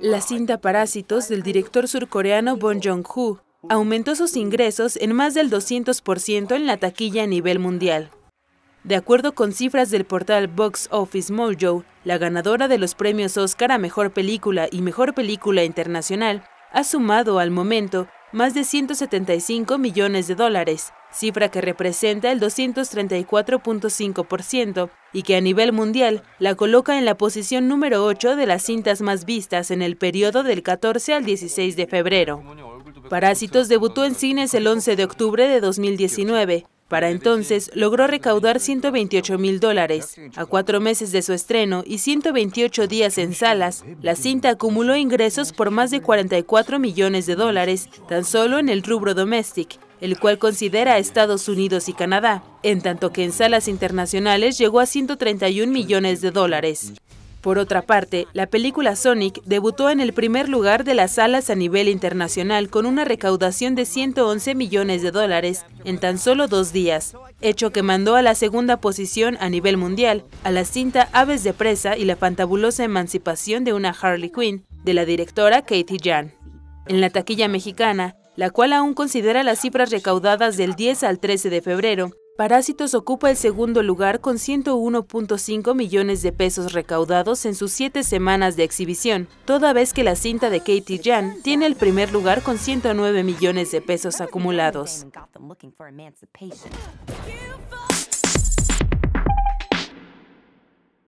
La cinta Parásitos del director surcoreano Bong Joon-ho aumentó sus ingresos en más del 200% en la taquilla a nivel mundial. De acuerdo con cifras del portal Box Office Mojo, la ganadora de los premios Oscar a Mejor Película y Mejor Película Internacional ha sumado al momento más de 175 millones de dólares, cifra que representa el 234.5% y que a nivel mundial la coloca en la posición número 8 de las cintas más vistas en el periodo del 14 al 16 de febrero. Parásitos debutó en cines el 11 de octubre de 2019 para entonces logró recaudar 128 mil dólares. A cuatro meses de su estreno y 128 días en salas, la cinta acumuló ingresos por más de 44 millones de dólares tan solo en el rubro domestic, el cual considera a Estados Unidos y Canadá, en tanto que en salas internacionales llegó a 131 millones de dólares. Por otra parte, la película Sonic debutó en el primer lugar de las salas a nivel internacional con una recaudación de 111 millones de dólares en tan solo dos días, hecho que mandó a la segunda posición a nivel mundial a la cinta Aves de Presa y la fantabulosa emancipación de una Harley Quinn de la directora Katie Jan. En la taquilla mexicana, la cual aún considera las cifras recaudadas del 10 al 13 de febrero, Parásitos ocupa el segundo lugar con 101.5 millones de pesos recaudados en sus siete semanas de exhibición, toda vez que la cinta de Katie Jan tiene el primer lugar con 109 millones de pesos acumulados.